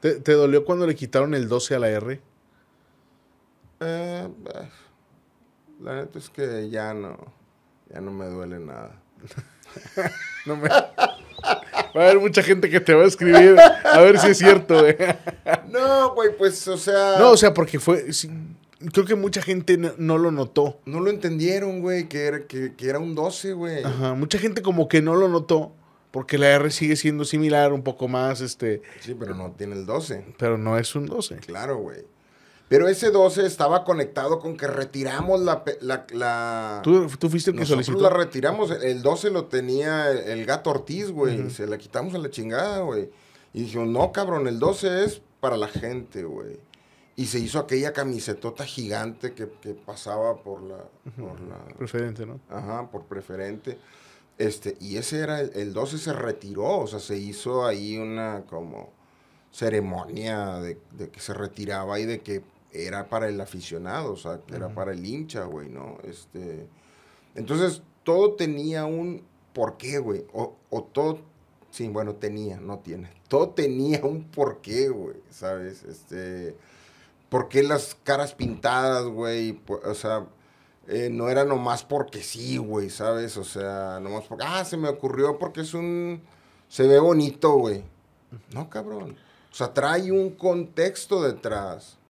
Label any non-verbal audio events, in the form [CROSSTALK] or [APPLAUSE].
¿Te, dolió cuando le quitaron el 12 a la R? Eh, la neta es que ya no, ya no me duele nada. [LAUGHS] Va a haber mucha gente que te va a escribir a ver si es cierto. Eh. [LAUGHS] No, güey, pues, o sea. No, o sea, porque fue. creo que mucha gente no, lo notó. No lo entendieron, güey, que era, que, que era un 12, güey. Ajá, mucha gente como que no lo notó. Porque la R sigue siendo similar, un poco más, este... Sí, pero no tiene el 12. Pero no es un 12. Claro, güey. Pero ese 12 estaba conectado con que retiramos la... la, ¿Tú, fuiste el que Nosotros la retiramos. El 12 lo tenía el, gato Ortiz, güey. Se la quitamos a la chingada, güey. Y dijo, no, cabrón, el 12 es para la gente, güey. Y se hizo aquella camisetota gigante que, pasaba por la, por la... Preferente, ¿no? Ajá, por preferente. Este, y ese era, el, 12 se retiró, o sea, se hizo ahí una como ceremonia de, que se retiraba y de que era para el aficionado, o sea, que era para el hincha, güey, ¿no? Este, entonces, todo tenía un porqué, güey, o, o todo, sí, bueno, tenía, no tiene, todo tenía un porqué, güey, ¿sabes? Este, ¿por qué las caras pintadas, güey? O sea, eh, no era nomás porque sí, güey, ¿sabes? O sea, nomás porque, ah, se me ocurrió porque es un, se ve bonito, güey. No, cabrón. O sea, trae un contexto detrás.